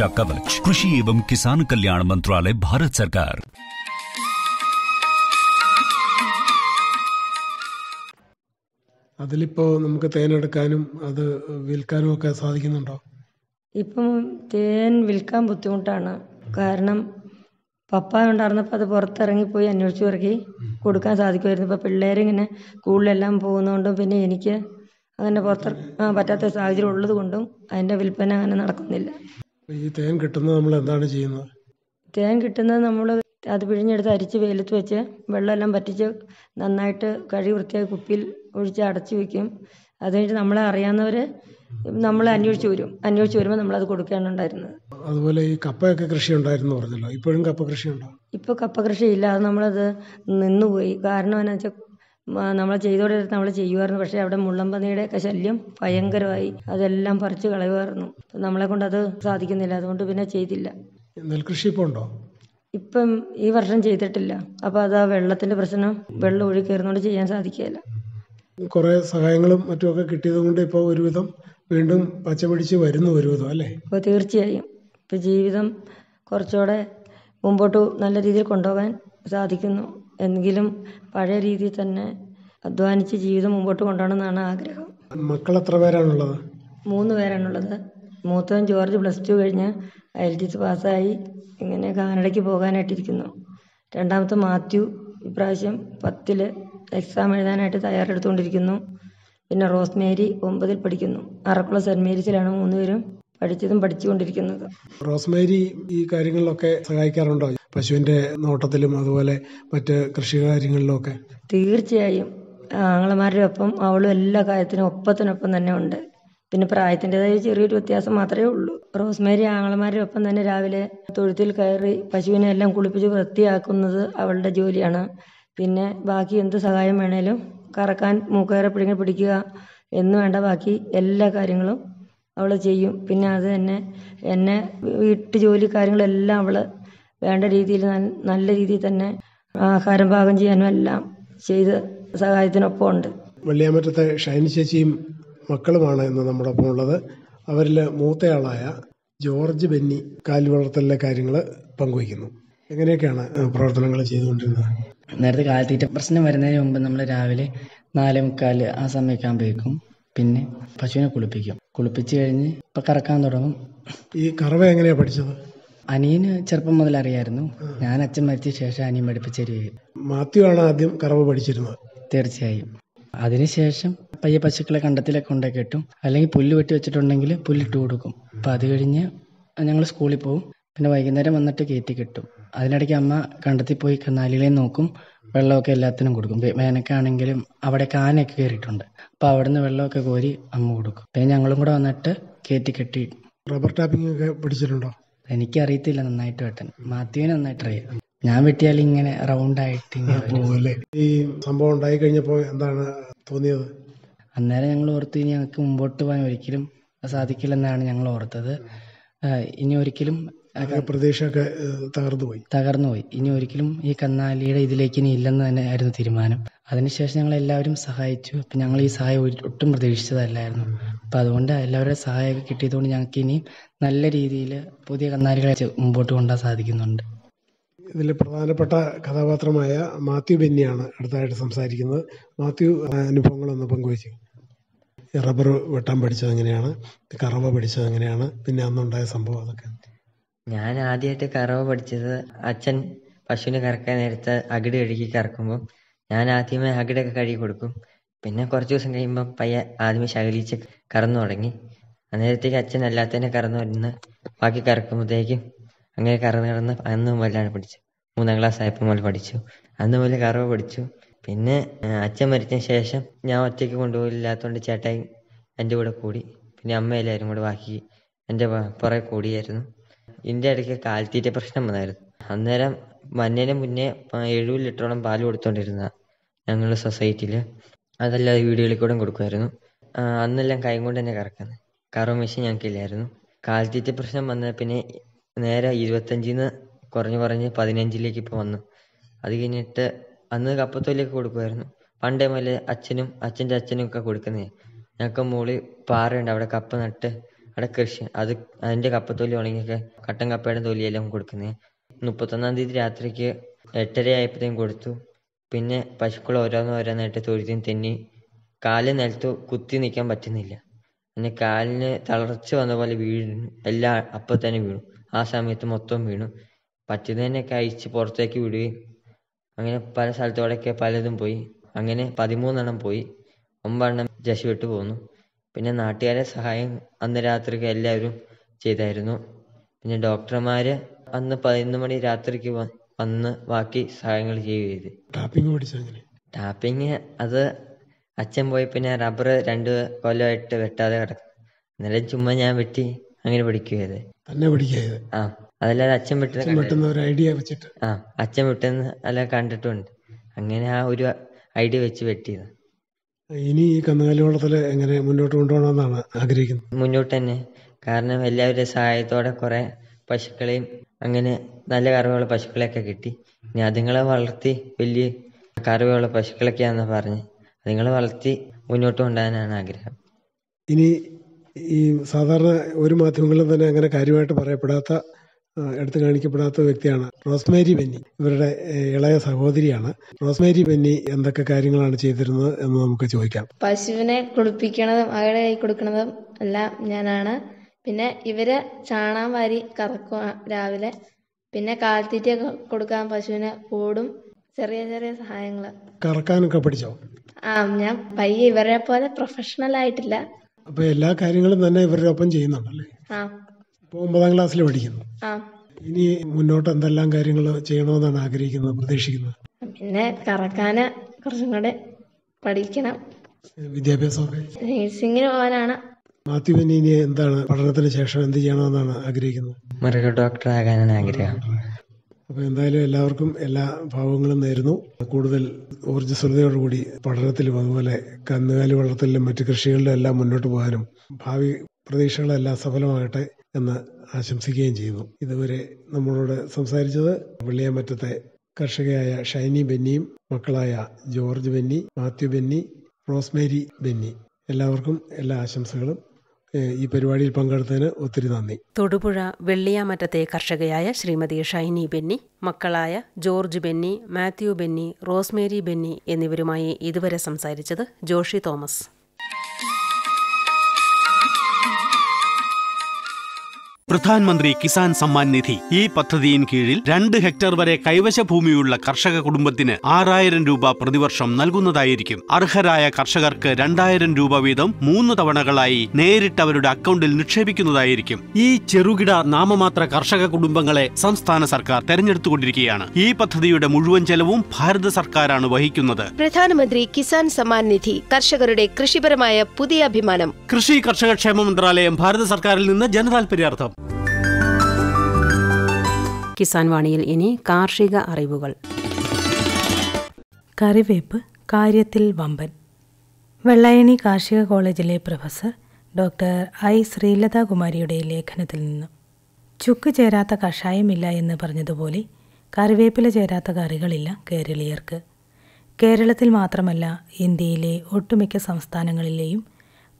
सुरक्षा कवच कृषि एवं किसान कल्याण मंत्रालय भारत सरकार അതിലിപ്പോ നമുക്ക് തേനെടുക്കാനും അത് വിൽക്കാനും ഒക്കെ സാധിക്കുന്നുണ്ടോ ഇപ്പം തേൻ വിൽക്കാൻ ബുദ്ധിമുട്ടാണ് കാരണം പപ്പ ഉണ്ടായിരുന്നപ്പോൾ അത് പുറത്തിറങ്ങിപ്പോയി അന്വേഷിച്ചു ഇറക്കി കൊടുക്കാൻ സാധിക്കുമായിരുന്നു ഇപ്പോൾ പിള്ളേരിങ്ങനെ സ്കൂളിലെല്ലാം പോകുന്നതുകൊണ്ടും പിന്നെ എനിക്ക് അങ്ങനെ പുറത്തിറങ്ങാൻ പറ്റാത്ത സാഹചര്യം ഉള്ളത് കൊണ്ടും അതിൻ്റെ വിൽപ്പന അങ്ങനെ നടക്കുന്നില്ല ഈ തേൻ കിട്ടുന്നത് നമ്മൾ എന്താണ് ചെയ്യുന്നത് തേൻ കിട്ടുന്നത് നമ്മൾ അത് പിഴിഞ്ഞെടുത്ത് അരിച്ച് വെയിലത്ത് വെച്ച് വെള്ളമെല്ലാം പറ്റിച്ച് നന്നായിട്ട് കഴുകി വൃത്തിയായി കുപ്പിയിൽ ഒഴിച്ച് അടച്ചു വെക്കും അത് കഴിഞ്ഞിട്ട് നമ്മളെ അറിയാവുന്നവർ നമ്മളെ അന്വേഷിച്ച് വരും അന്വേഷിച്ച് വരുമ്പോൾ നമ്മളത് കൊടുക്കുകയാണ് ഉണ്ടായിരുന്നത് അതുപോലെ ഈ കപ്പയൊക്കെ കൃഷി ഉണ്ടായിരുന്നു പറഞ്ഞല്ലോ ഇപ്പോഴും കപ്പ കൃഷി ഉണ്ടോ ഇപ്പോൾ കപ്പ കൃഷി ഇല്ല അത് നമ്മളത് നിന്നുപോയി കാരണം എന്നാ വെച്ചാൽ നമ്മൾ ചെയ്തുകൊണ്ടിരുന്നത് നമ്മൾ ചെയ്യുമായിരുന്നു പക്ഷേ അവിടെ മുള്ളമ്പന്നിയുടെ ഒക്കെ ശല്യം ഭയങ്കരമായി അതെല്ലാം പറിച്ചു കളയുമായിരുന്നു നമ്മളെ കൊണ്ട് അത് സാധിക്കുന്നില്ല അതുകൊണ്ട് പിന്നെ ചെയ്തില്ല നെൽകൃഷി ഇപ്പോൾ ഉണ്ടോ ഇപ്പം ഈ വർഷം ചെയ്തിട്ടില്ല അപ്പോൾ അത് ആ വെള്ളത്തിന്റെ പ്രശ്നം വെള്ളം ഒഴുകി കയറുന്നതുകൊണ്ട് ചെയ്യാൻ സാധിക്കില്ല കുറെ സഹായങ്ങളും മറ്റുമൊക്കെ കിട്ടിയത് കൊണ്ട് ഇപ്പോൾ ഒരുവിധം വീണ്ടും പച്ച പിടിച്ച് വരുന്നു ഒരുവിധം അല്ലേ ഇപ്പോൾ തീർച്ചയായും ഇപ്പോൾ ജീവിതം കുറച്ചുകൂടെ മുമ്പോട്ട് നല്ല രീതിയിൽ കൊണ്ടുപോകാൻ സാധിക്കുന്നു എങ്കിലും പഴയ രീതിയിൽ തന്നെ അധ്വാനിച്ച് ജീവിതം മുമ്പോട്ട് എന്നാണ് ആഗ്രഹം മക്കൾ എത്ര പേരാണുള്ളത് മൂന്ന് പേരാണുള്ളത് മൂത്തവൻ ജോർജ് പ്ലസ് ടു കഴിഞ്ഞ് ഐ ടി പാസ്സായി ഇങ്ങനെ കാനഡയ്ക്ക് പോകാനായിട്ടിരിക്കുന്നു രണ്ടാമത്തെ മാത്യു ഇപ്രാവശ്യം പത്തിൽ എക്സാം എഴുതാനായിട്ട് തയ്യാറെടുത്തുകൊണ്ടിരിക്കുന്നു പിന്നെ റോസ്മേരി ഒമ്പതിൽ പഠിക്കുന്നു അറക്കുള സെൻറ്റ് മേരീസിലാണ് മൂന്നുപേരും പഠിച്ചതും പഠിച്ചുകൊണ്ടിരിക്കുന്നത് റോസ്മേരി ഈ കാര്യങ്ങളിലൊക്കെ സഹായിക്കാറുണ്ടോ പശുവിന്റെ നോട്ടത്തിലും അതുപോലെ മറ്റ് കൃഷി കാര്യങ്ങളിലൊക്കെ തീർച്ചയായും ആങ്ങളമാരുടെ ഒപ്പം അവളും എല്ലാ കാര്യത്തിനും ഒപ്പത്തിനൊപ്പം തന്നെ ഉണ്ട് പിന്നെ പ്രായത്തിൻ്റെതായ ചെറിയൊരു വ്യത്യാസം മാത്രമേ ഉള്ളൂ റോസ്മേരി ആങ്ങളമാരുടെ ഒപ്പം തന്നെ രാവിലെ തൊഴുത്തിൽ കയറി പശുവിനെ എല്ലാം കുളിപ്പിച്ച് വൃത്തിയാക്കുന്നത് അവളുടെ ജോലിയാണ് പിന്നെ ബാക്കി എന്ത് സഹായം വേണേലും കറക്കാൻ മൂക്കയറെ പിടിക്കുക എന്ന് വേണ്ട ബാക്കി എല്ലാ കാര്യങ്ങളും അവൾ ചെയ്യും പിന്നെ അത് തന്നെ എന്നെ വീട്ടു ജോലി കാര്യങ്ങളെല്ലാം അവള് വേണ്ട രീതിയിൽ നല്ല രീതിയിൽ തന്നെ ആഹാരം പാകം ചെയ്യാനും എല്ലാം ചെയ്ത് സഹായത്തിനൊപ്പം ഉണ്ട് വെള്ളിയാമറ്റത്തെ ഷൈൻ ചേച്ചിയും മക്കളുമാണ് ഇന്ന് നമ്മുടെ ഒപ്പം ഉള്ളത് അവരിൽ മൂത്തയാളായ ജോർജ് ബെന്നി കാൽ വളർത്തലിലെ കാര്യങ്ങൾ പങ്കുവയ്ക്കുന്നു എങ്ങനെയൊക്കെയാണ് പ്രവർത്തനങ്ങൾ ചെയ്തുകൊണ്ടിരുന്നത് നേരത്തെ കാലത്തീറ്റ പ്രശ്നം വരുന്നതിന് മുമ്പ് നമ്മൾ രാവിലെ നാലേ മുക്കാല് ആ സമയമൊക്കെ ആകുമ്പോഴേക്കും പിന്നെ പശുവിനെ കുളിപ്പിക്കും കുളിപ്പിച്ച് കഴിഞ്ഞ് ഇപ്പൊ കറക്കാൻ തുടങ്ങും ഈ കറവ എങ്ങനെയാ പഠിച്ചത് അനിയന് ചെറുപ്പം മുതൽ അറിയായിരുന്നു ഞാൻ അച്ഛൻ മരിച്ച ശേഷം അനിയൻ പഠിപ്പിച്ചു മാത്യു ആണ് ആദ്യം കറവ പഠിച്ചിരുന്നത് തീർച്ചയായും അതിനുശേഷം പയ്യ പശുക്കളെ കണ്ടത്തിലൊക്കെ കൊണ്ടേ കെട്ടും അല്ലെങ്കിൽ പുല്ല് വെട്ടി വെച്ചിട്ടുണ്ടെങ്കിൽ പുല്ലിട്ട് കൊടുക്കും അപ്പൊ അത് കഴിഞ്ഞ് ഞങ്ങൾ സ്കൂളിൽ പോകും പിന്നെ വൈകുന്നേരം വന്നിട്ട് കയറ്റി കിട്ടും അതിനിടയ്ക്ക് അമ്മ കണ്ടത്തിൽ പോയി കന്നാലിലേയും നോക്കും വെള്ളമൊക്കെ എല്ലാത്തിനും കൊടുക്കും വേനക്കാണെങ്കിലും അവിടെ കാനൊക്കെ കയറിയിട്ടുണ്ട് അപ്പൊ അവിടുന്ന് വെള്ളമൊക്കെ കോരി അങ്ങ് കൊടുക്കും പിന്നെ ഞങ്ങളും കൂടെ വന്നിട്ട് കയറ്റി കെട്ടി റബ്ബർ ടാപ്പിംഗ് ഒക്കെ പിടിച്ചിട്ടുണ്ടോ അറിയത്തില്ല നന്നായിട്ട് വെട്ടൻ മാത്യുവിന് നന്നായിട്ട് അറിയാം ഞാൻ വെട്ടിയാൽ ഇങ്ങനെ റൗണ്ട് ആയിട്ട് ഇങ്ങനെ ഈ സംഭവം ഉണ്ടായി കഴിഞ്ഞപ്പോൾ എന്താണ് തോന്നിയത് അന്നേരം ഞങ്ങൾ ഓർത്ത് ഇനി ഞങ്ങൾക്ക് മുമ്പോട്ട് പോകാൻ ഒരിക്കലും സാധിക്കില്ലെന്നാണ് ഞങ്ങൾ ഓർത്തത് ഇനി ഒരിക്കലും പ്രതീക്ഷയൊക്കെ തകർന്നു പോയി തകർന്നു പോയി ഇനി ഒരിക്കലും ഈ കന്നാലിയുടെ ഇതിലേക്ക് ഇനി ഇല്ലെന്ന് തന്നെ ആയിരുന്നു തീരുമാനം അതിനുശേഷം എല്ലാവരും സഹായിച്ചു അപ്പം ഞങ്ങൾ ഈ സഹായം ഒട്ടും പ്രതീക്ഷിച്ചതല്ലായിരുന്നു അപ്പം അതുകൊണ്ട് എല്ലാവരുടെയും സഹായമൊക്കെ കിട്ടിയതുകൊണ്ട് ഞങ്ങൾക്ക് ഇനിയും നല്ല രീതിയിൽ പുതിയ കന്നാലികളെ മുമ്പോട്ട് കൊണ്ടുപോകാൻ സാധിക്കുന്നുണ്ട് ഇതിൽ പ്രധാനപ്പെട്ട കഥാപാത്രമായ മാത്യു ബെന്നിയാണ് അടുത്തായിട്ട് സംസാരിക്കുന്നത് മാത്യു അനുഭവങ്ങളൊന്ന് പങ്കുവച്ചു റബ്ബർ വെട്ടാൻ പഠിച്ചത് എങ്ങനെയാണ് കറവ പഠിച്ചത് എങ്ങനെയാണ് പിന്നെ അന്നുണ്ടായ സംഭവം അതൊക്കെ ഞാൻ ആദ്യമായിട്ട് കറവ പഠിച്ചത് അച്ഛൻ പശുവിനെ കറക്കാൻ നേരത്തെ അകിട് കഴുകി കറക്കുമ്പോൾ ഞാൻ ആദ്യമേ അകിടൊക്കെ കഴുകി കൊടുക്കും പിന്നെ കുറച്ച് ദിവസം കഴിയുമ്പോൾ പയ്യ ആദ്യമേ ശകലിച്ച് കറന്നു തുടങ്ങി അന്നേരത്തേക്ക് അച്ഛൻ അല്ലാത്തതിനെ കറന്നു വരുന്ന ബാക്കി കറക്കുമ്പോഴത്തേക്കും അങ്ങനെ കറന്നു കറന്ന് അന്ന് മുതലാണ് പഠിച്ചത് മൂന്നാം ക്ലാസ് ആയപ്പോൾ മുതൽ പഠിച്ചു അന്ന് മുതൽ കറവ് പഠിച്ചു പിന്നെ അച്ഛൻ മരിച്ച ശേഷം ഞാൻ ഒറ്റയ്ക്ക് കൊണ്ടുപോയില്ലാത്തതുകൊണ്ട് ചേട്ടായി എൻ്റെ കൂടെ കൂടി പിന്നെ അമ്മ എല്ലാവരും കൂടെ ബാക്കി എൻ്റെ പുറകെ കൂടിയായിരുന്നു ഇതിൻ്റെ ഇടയ്ക്ക് കാൽത്തീറ്റ പ്രശ്നം വന്നായിരുന്നു അന്നേരം മഞ്ഞേനെ മുന്നേ എഴുപത് ലിറ്ററോളം പാൽ കൊടുത്തോണ്ടിരുന്ന ഞങ്ങളുടെ സൊസൈറ്റിയിൽ അതല്ലാതെ വീടുകളിൽ കൂടെ കൊടുക്കുമായിരുന്നു അന്നെല്ലാം കൈ കൊണ്ട് തന്നെ കറക്കുന്നത് കറവ് മെഷീൻ ഞങ്ങൾക്കില്ലായിരുന്നു കാലിത്തീറ്റ പ്രശ്നം വന്ന പിന്നെ നേരെ ഇരുപത്തഞ്ചിൽ നിന്ന് കുറഞ്ഞ് കുറഞ്ഞ് പതിനഞ്ചിലേക്ക് ഇപ്പോൾ വന്നു അത് കഴിഞ്ഞിട്ട് അന്ന് കപ്പത്തോലിയൊക്കെ കൊടുക്കുമായിരുന്നു പണ്ടേ മുതലേ അച്ഛനും അച്ഛൻ്റെ അച്ഛനും ഒക്കെ കൊടുക്കുന്നേ ഞങ്ങൾക്ക് മുകളിൽ പാറയുണ്ട് അവിടെ കപ്പ നട്ട് അവിടെ കൃഷി അത് അതിൻ്റെ കപ്പത്തൊലി ഉണങ്ങിയൊക്കെ കട്ടൻ കപ്പയുടെ തൊലിയെല്ലാം കൊടുക്കുന്നത് മുപ്പത്തൊന്നാം തീയതി രാത്രിക്ക് എട്ടര ആയപ്പോഴത്തേക്കും കൊടുത്തു പിന്നെ പശുക്കൾ ഓരോന്നോരോന്നായിട്ട് തൊഴുത്തിൽ തെന്നി കാല് നിലത്ത് കുത്തി നിൽക്കാൻ പറ്റുന്നില്ല പിന്നെ കാലിന് തളർച്ച വന്ന പോലെ വീഴുന്നു എല്ലാം അപ്പം തന്നെ വീണു ആ സമയത്ത് മൊത്തം വീണു പറ്റുന്നതിനൊക്കെ അഴിച്ച് പുറത്തേക്ക് വിടുകയും അങ്ങനെ പല സ്ഥലത്തോടെയൊക്കെ പലതും പോയി അങ്ങനെ പതിമൂന്നെണ്ണം പോയി ഒമ്പതെണ്ണം ജശ് വിട്ട് പോന്നു പിന്നെ നാട്ടുകാരെ സഹായം അന്ന് രാത്രിക്ക് എല്ലാവരും ചെയ്തായിരുന്നു പിന്നെ ഡോക്ടർമാർ അന്ന് പതിനൊന്ന് മണി രാത്രിക്ക് വന്ന് ബാക്കി സഹായങ്ങൾ ചെയ്യുകയും ചെയ്ത് ടാപ്പിംഗ് പഠിച്ചെങ്ങനെ ടാപ്പിംഗ് അത് അച്ഛൻ പോയി പിന്നെ റബ്ബർ രണ്ട് കൊല്ലമായിട്ട് വെട്ടാതെ കിടക്കും അന്നേരം ചുമ്മാ ഞാൻ വെട്ടി അങ്ങനെ പഠിക്കുകയത് തന്നെ പഠിക്കുകയത് ആ അതല്ലാതെ അച്ഛൻ വെട്ടുന്ന ഒരു ഐഡിയ വെച്ചിട്ട് ആ അച്ഛൻ വെട്ടുന്ന അല്ല കണ്ടിട്ടുണ്ട് അങ്ങനെ ആ ഒരു ഐഡിയ വെച്ച് വെട്ടിയത് ഇനി ഈ കന്നുകാലി വളർത്തൽ എങ്ങനെ മുന്നോട്ട് കൊണ്ടുപോകണമെന്നാണ് ആഗ്രഹിക്കുന്നത് മുന്നോട്ട് തന്നെ കാരണം എല്ലാവരുടെ സഹായത്തോടെ കുറെ പശുക്കളെയും അങ്ങനെ നല്ല കറവയുള്ള പശുക്കളെയൊക്കെ കിട്ടി ഇനി അതുങ്ങളെ വളർത്തി വലിയ കറവയുള്ള പശുക്കളൊക്കെയാണെന്ന് പറഞ്ഞ് അതുങ്ങളെ വളർത്തി മുന്നോട്ട് കൊണ്ടുപോകാനാണ് ആഗ്രഹം ഇനി ഈ സാധാരണ ഒരു മാധ്യമങ്ങളിൽ തന്നെ അങ്ങനെ കാര്യമായിട്ട് പറയപ്പെടാത്ത എടുത്തു കാണിക്കപ്പെടാത്ത വ്യക്തിയാണ് റോസ്മേരി ബെന്നി ഇവരുടെ ഇളയ സഹോദരിയാണ് റോസ്മേരി ബെന്നി എന്തൊക്കെ കാര്യങ്ങളാണ് ചെയ്തിരുന്നത് എന്ന് നമുക്ക് ചോദിക്കാം പശുവിനെ കുളിപ്പിക്കണതും അവരുടെ കൈ എല്ലാം ഞാനാണ് പിന്നെ ഇവരെ ചാണാൻ വാരി കറക്കും രാവിലെ പിന്നെ കാൽത്തീറ്റയൊക്കെ കൊടുക്കാൻ പശുവിനെ കൂടും ചെറിയ ചെറിയ സഹായങ്ങൾ കറക്കാനൊക്കെ പഠിച്ചോ ആ ഞാൻ പയ്യെ ഇവരെ പോലെ പ്രൊഫഷണൽ ആയിട്ടില്ല അപ്പൊ എല്ലാ കാര്യങ്ങളും തന്നെ ഇവരുടെ ഒപ്പം ചെയ്യുന്നുണ്ടല്ലേ ആ ഒമ്പതാം ക്ലാസ്സിൽ പഠിക്കുന്നു ആ ഇനി മുന്നോട്ട് എന്തെല്ലാം കാര്യങ്ങൾ ചെയ്യണമെന്നാണ് ആഗ്രഹിക്കുന്നത് പ്രതീക്ഷിക്കുന്നത് പിന്നെ കറക്കാന് കുറച്ചും കൂടെ പഠിക്കണം വിദ്യാഭ്യാസമൊക്കെ നേഴ്സിംഗിന് പോകാനാണ് മാത്യു ഇനി എന്താണ് പഠനത്തിന് ശേഷം എന്ത് ചെയ്യണമെന്നാണ് ആഗ്രഹിക്കുന്നത് ഡോക്ടർ ആകാനാണ് ആഗ്രഹം അപ്പോൾ എന്തായാലും എല്ലാവർക്കും എല്ലാ ഭാവങ്ങളും നേരുന്നു കൂടുതൽ ഊർജ്ജസ്വലതയോടുകൂടി പഠനത്തിലും അതുപോലെ കന്നുകാലി വളർത്തലിലും മറ്റു കൃഷികളിലും എല്ലാം മുന്നോട്ട് പോകാനും ഭാവി പ്രതീക്ഷകളെല്ലാം സഫലമാകട്ടെ എന്ന് ആശംസിക്കുകയും ചെയ്യുന്നു ഇതുവരെ നമ്മളോട് സംസാരിച്ചത് വെള്ളിയാമറ്റത്തെ കർഷകയായ ഷൈനി ബെന്നിയും മക്കളായ ജോർജ് ബെന്നി മാത്യു ബെന്നി റോസ്മേരി ബെന്നി എല്ലാവർക്കും എല്ലാ ആശംസകളും ഈ പരിപാടിയിൽ പങ്കെടുത്തതിന് ഒത്തിരി നന്ദി തൊടുപുഴ വെള്ളിയാമറ്റത്തെ കർഷകയായ ശ്രീമതി ഷൈനി ബെന്നി മക്കളായ ജോർജ് ബെന്നി മാത്യു ബെന്നി റോസ്മേരി ബെന്നി എന്നിവരുമായി ഇതുവരെ സംസാരിച്ചത് ജോഷി തോമസ് മന്ത്രി കിസാൻ സമ്മാൻ നിധി ഈ പദ്ധതിയിൻ കീഴിൽ രണ്ട് ഹെക്ടർ വരെ കൈവശ ഭൂമിയുള്ള കർഷക കുടുംബത്തിന് ആറായിരം രൂപ പ്രതിവർഷം നൽകുന്നതായിരിക്കും അർഹരായ കർഷകർക്ക് രണ്ടായിരം രൂപ വീതം മൂന്ന് തവണകളായി നേരിട്ട് അവരുടെ അക്കൗണ്ടിൽ നിക്ഷേപിക്കുന്നതായിരിക്കും ഈ ചെറുകിട നാമമാത്ര കർഷക കുടുംബങ്ങളെ സംസ്ഥാന സർക്കാർ തെരഞ്ഞെടുത്തുകൊണ്ടിരിക്കുകയാണ് ഈ പദ്ധതിയുടെ മുഴുവൻ ചെലവും ഭാരത സർക്കാരാണ് വഹിക്കുന്നത് പ്രധാനമന്ത്രി കിസാൻ സമ്മാൻ നിധി കർഷകരുടെ കൃഷിപരമായ പുതിയ അഭിമാനം കൃഷി കർഷകക്ഷേമ മന്ത്രാലയം ഭാരത സർക്കാരിൽ നിന്ന് ജനതാൽപര്യാർത്ഥം കിസാൻ ഇനി കാർഷിക അറിവുകൾ കറിവേപ്പ് കാര്യത്തിൽ വമ്പൻ വെള്ളയണി കാർഷിക കോളേജിലെ പ്രൊഫസർ ഡോക്ടർ ഐ ശ്രീലതാകുമാരിയുടെ ലേഖനത്തിൽ നിന്ന് ചുക്ക് ചേരാത്ത കഷായമില്ല എന്ന് പറഞ്ഞതുപോലെ കറിവേപ്പില ചേരാത്ത കറികളില്ല കേരളീയർക്ക് കേരളത്തിൽ മാത്രമല്ല ഇന്ത്യയിലെ ഒട്ടുമിക്ക സംസ്ഥാനങ്ങളിലെയും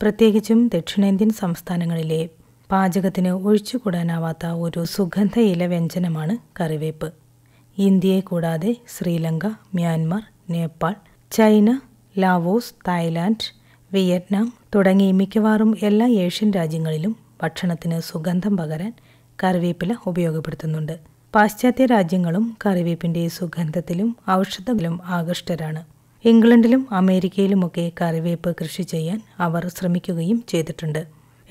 പ്രത്യേകിച്ചും ദക്ഷിണേന്ത്യൻ സംസ്ഥാനങ്ങളിലെ പാചകത്തിന് ഒഴിച്ചുകൂടാനാവാത്ത ഒരു സുഗന്ധ ഇല വ്യഞ്ജനമാണ് കറിവേപ്പ് ഇന്ത്യയെ കൂടാതെ Sri Lanka Myanmar Nepal China Laos Thailand Vietnam തുടങ്ങി മിക്കവാറും എല്ലാ ഏഷ്യൻ രാജ്യങ്ങളിലും ഭക്ഷണത്തിന് സുഗന്ധം പകരാൻ കറിവേപ്പില ഉപയോഗപ്പെടുത്തുന്നുണ്ട് പാശ്ചാത്യ രാജ്യങ്ങളും കറിവേപ്പിൻ്റെ സുഗന്ധത്തിലും ഔഷധത്തിലും ആകൃഷ്ടരാണ് ഇംഗ്ലണ്ടിലും അമേരിക്കയിലുമൊക്കെ കറിവേപ്പ് കൃഷി ചെയ്യാൻ അവർ ശ്രമിക്കുകയും ചെയ്തിട്ടുണ്ട്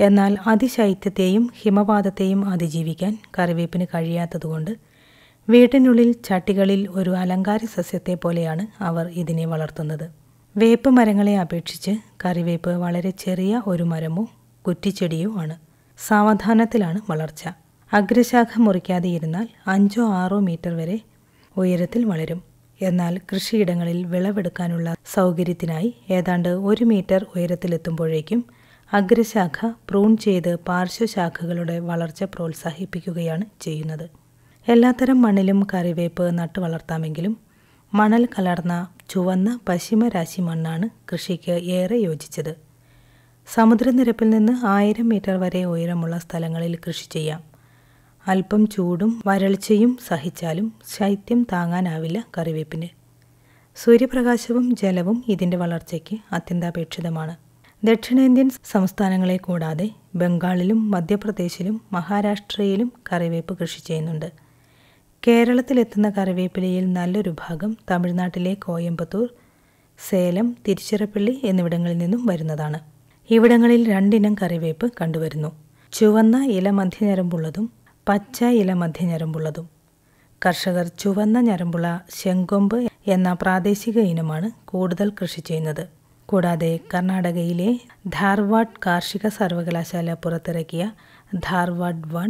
എന്നാൽ അതിശൈത്യത്തെയും ഹിമപാതത്തെയും അതിജീവിക്കാൻ കറിവേപ്പിന് കഴിയാത്തതുകൊണ്ട് വീട്ടിനുള്ളിൽ ചട്ടികളിൽ ഒരു അലങ്കാര സസ്യത്തെ പോലെയാണ് അവർ ഇതിനെ വളർത്തുന്നത് വേപ്പ് മരങ്ങളെ അപേക്ഷിച്ച് കറിവേപ്പ് വളരെ ചെറിയ ഒരു മരമോ കുറ്റിച്ചെടിയോ ആണ് സാവധാനത്തിലാണ് വളർച്ച അഗ്രശാഖ മുറിക്കാതെ ഇരുന്നാൽ അഞ്ചോ ആറോ മീറ്റർ വരെ ഉയരത്തിൽ വളരും എന്നാൽ കൃഷിയിടങ്ങളിൽ വിളവെടുക്കാനുള്ള സൗകര്യത്തിനായി ഏതാണ്ട് ഒരു മീറ്റർ ഉയരത്തിലെത്തുമ്പോഴേക്കും അഗ്രശാഖ പ്രൂൺ ചെയ്ത് പാർശ്വശാഖകളുടെ വളർച്ച പ്രോത്സാഹിപ്പിക്കുകയാണ് ചെയ്യുന്നത് എല്ലാത്തരം മണ്ണിലും കറിവേപ്പ് നട്ടു വളർത്താമെങ്കിലും മണൽ കലർന്ന ചുവന്ന പശ്ചിമരാശി മണ്ണാണ് കൃഷിക്ക് ഏറെ യോജിച്ചത് സമുദ്രനിരപ്പിൽ നിന്ന് ആയിരം മീറ്റർ വരെ ഉയരമുള്ള സ്ഥലങ്ങളിൽ കൃഷി ചെയ്യാം അല്പം ചൂടും വരൾച്ചയും സഹിച്ചാലും ശൈത്യം താങ്ങാനാവില്ല കറിവേപ്പിന് സൂര്യപ്രകാശവും ജലവും ഇതിൻ്റെ വളർച്ചയ്ക്ക് അത്യന്താപേക്ഷിതമാണ് ദക്ഷിണേന്ത്യൻ സംസ്ഥാനങ്ങളെ കൂടാതെ ബംഗാളിലും മധ്യപ്രദേശിലും മഹാരാഷ്ട്രയിലും കറിവേപ്പ് കൃഷി ചെയ്യുന്നുണ്ട് കേരളത്തിലെത്തുന്ന കറിവേപ്പിലയിൽ നല്ലൊരു ഭാഗം തമിഴ്നാട്ടിലെ കോയമ്പത്തൂർ സേലം തിരുച്ചിറപ്പള്ളി എന്നിവിടങ്ങളിൽ നിന്നും വരുന്നതാണ് ഇവിടങ്ങളിൽ രണ്ടിനം കറിവേപ്പ് കണ്ടുവരുന്നു ചുവന്ന ഇല മധ്യഞരമ്പുള്ളതും പച്ച ഇല മധ്യഞരമ്പുള്ളതും കർഷകർ ചുവന്ന ഞരമ്പുള്ള ശെങ്കൊമ്പ് എന്ന പ്രാദേശിക ഇനമാണ് കൂടുതൽ കൃഷി ചെയ്യുന്നത് കൂടാതെ കർണാടകയിലെ ധാർവാഡ് കാർഷിക സർവകലാശാല പുറത്തിറക്കിയ ധാർവാഡ് വൺ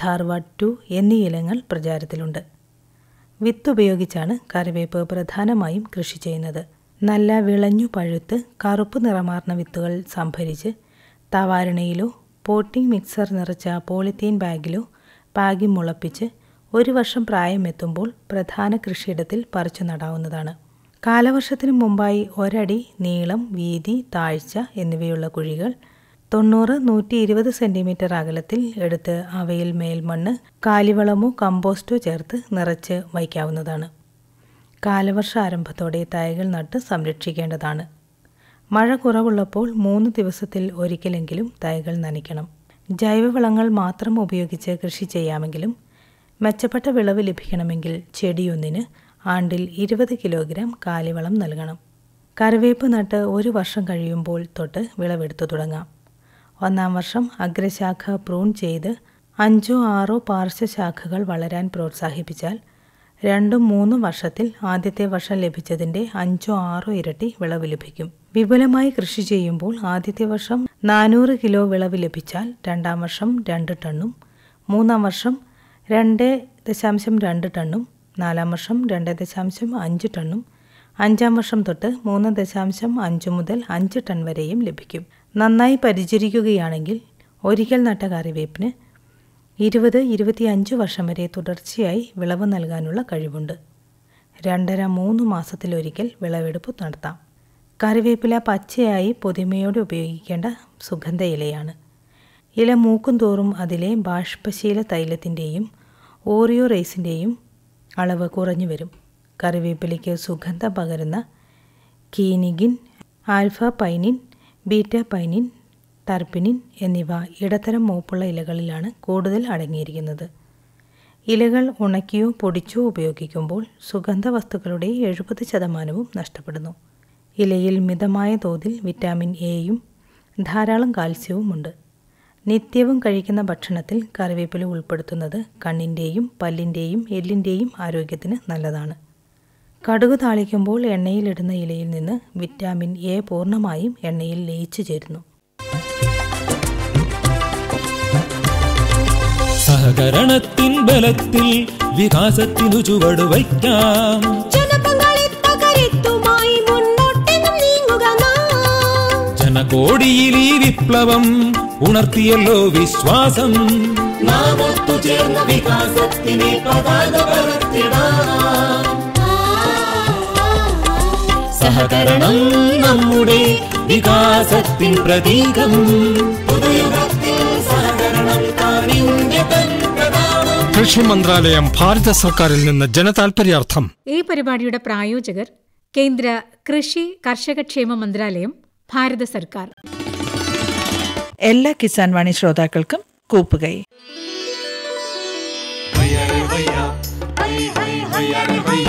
ധാർവാഡ് ടു എന്നീ ഇനങ്ങൾ പ്രചാരത്തിലുണ്ട് വിത്ത് ഉപയോഗിച്ചാണ് കറിവേപ്പ് പ്രധാനമായും കൃഷി ചെയ്യുന്നത് നല്ല വിളഞ്ഞു പഴുത്ത് കറുപ്പ് നിറമാർന്ന വിത്തുകൾ സംഭരിച്ച് തവാരണയിലോ പോട്ടിംഗ് മിക്സർ നിറച്ച പോളിത്തീൻ ബാഗിലോ പാകി മുളപ്പിച്ച് ഒരു വർഷം പ്രായമെത്തുമ്പോൾ പ്രധാന കൃഷിയിടത്തിൽ പറിച്ചു നടാവുന്നതാണ് കാലവർഷത്തിന് മുമ്പായി ഒരടി നീളം വീതി താഴ്ച എന്നിവയുള്ള കുഴികൾ തൊണ്ണൂറ് നൂറ്റി ഇരുപത് സെൻറ്റിമീറ്റർ അകലത്തിൽ എടുത്ത് അവയിൽ മേൽമണ്ണ് കാലിവളമോ കമ്പോസ്റ്റോ ചേർത്ത് നിറച്ച് വയ്ക്കാവുന്നതാണ് കാലവർഷ ആരംഭത്തോടെ തൈകൾ നട്ട് സംരക്ഷിക്കേണ്ടതാണ് മഴ കുറവുള്ളപ്പോൾ മൂന്ന് ദിവസത്തിൽ ഒരിക്കലെങ്കിലും തൈകൾ നനയ്ക്കണം ജൈവവളങ്ങൾ മാത്രം ഉപയോഗിച്ച് കൃഷി ചെയ്യാമെങ്കിലും മെച്ചപ്പെട്ട വിളവ് ലഭിക്കണമെങ്കിൽ ചെടിയൊന്നിന് ആണ്ടിൽ ഇരുപത് കിലോഗ്രാം കാലിവളം നൽകണം കറിവേപ്പ് നട്ട് ഒരു വർഷം കഴിയുമ്പോൾ തൊട്ട് വിളവെടുത്തു തുടങ്ങാം ഒന്നാം വർഷം അഗ്രശാഖ പ്രൂൺ ചെയ്ത് അഞ്ചോ ആറോ പാർശ്വശാഖകൾ വളരാൻ പ്രോത്സാഹിപ്പിച്ചാൽ രണ്ടും മൂന്നും വർഷത്തിൽ ആദ്യത്തെ വർഷം ലഭിച്ചതിൻ്റെ അഞ്ചോ ആറോ ഇരട്ടി വിളവ് ലഭിക്കും വിപുലമായി കൃഷി ചെയ്യുമ്പോൾ ആദ്യത്തെ വർഷം നാനൂറ് കിലോ വിളവ് ലഭിച്ചാൽ രണ്ടാം വർഷം രണ്ട് ടണ്ണും മൂന്നാം വർഷം രണ്ട് ദശാംശം രണ്ട് ടണ്ണും നാലാം വർഷം രണ്ട് ദശാംശം അഞ്ച് ടണ്ണും അഞ്ചാം വർഷം തൊട്ട് മൂന്ന് ദശാംശം അഞ്ച് മുതൽ അഞ്ച് ടൺ വരെയും ലഭിക്കും നന്നായി പരിചരിക്കുകയാണെങ്കിൽ ഒരിക്കൽ നട്ട കറിവേപ്പിന് ഇരുപത് ഇരുപത്തിയഞ്ച് വർഷം വരെ തുടർച്ചയായി വിളവ് നൽകാനുള്ള കഴിവുണ്ട് രണ്ടര മൂന്ന് മാസത്തിലൊരിക്കൽ വിളവെടുപ്പ് നടത്താം കറിവേപ്പില പച്ചയായി പൊതിമയോടെ ഉപയോഗിക്കേണ്ട സുഗന്ധ ഇലയാണ് ഇല മൂക്കും തോറും അതിലെ ബാഷ്പശീല തൈലത്തിൻ്റെയും ഓറിയോ റൈസിൻ്റെയും അളവ് കുറഞ്ഞു വരും കറിവേപ്പിലയ്ക്ക് സുഗന്ധം പകരുന്ന കീനിഗിൻ ആൽഫ പൈനിൻ ബീറ്റ പൈനിൻ തർപ്പിനിൻ എന്നിവ ഇടത്തരം മൂപ്പുള്ള ഇലകളിലാണ് കൂടുതൽ അടങ്ങിയിരിക്കുന്നത് ഇലകൾ ഉണക്കിയോ പൊടിച്ചോ ഉപയോഗിക്കുമ്പോൾ സുഗന്ധ വസ്തുക്കളുടെ എഴുപത് ശതമാനവും നഷ്ടപ്പെടുന്നു ഇലയിൽ മിതമായ തോതിൽ വിറ്റാമിൻ എയും ധാരാളം കാൽസ്യവുമുണ്ട് നിത്യവും കഴിക്കുന്ന ഭക്ഷണത്തിൽ കറിവേപ്പില ഉൾപ്പെടുത്തുന്നത് കണ്ണിൻ്റെയും പല്ലിൻ്റെയും എല്ലിൻ്റെയും ആരോഗ്യത്തിന് നല്ലതാണ് കടുക് താളിക്കുമ്പോൾ എണ്ണയിലിടുന്ന ഇലയിൽ നിന്ന് വിറ്റാമിൻ എ പൂർണ്ണമായും എണ്ണയിൽ ലയിച്ചു ചേരുന്നു സഹകരണത്തിൻ ബലത്തിൽ വികാസത്തിനു ചുവട് വയ്ക്കാം ജനകോടിയിൽ ഈ വിപ്ലവം ഉണർത്തിയല്ലോ വിശ്വാസം സഹകരണം നമ്മുടെ വികാസത്തിൻ പ്രതീകം കൃഷി മന്ത്രാലയം ഭാരത സർക്കാരിൽ നിന്ന് ജനതാൽപര്യാർത്ഥം ഈ പരിപാടിയുടെ പ്രായോജകർ കേന്ദ്ര കൃഷി കർഷകക്ഷേമ മന്ത്രാലയം ഭാരത സർക്കാർ എല്ലാ കിസാൻ വാണി ശ്രോതാക്കൾക്കും കൂപ്പുകൈ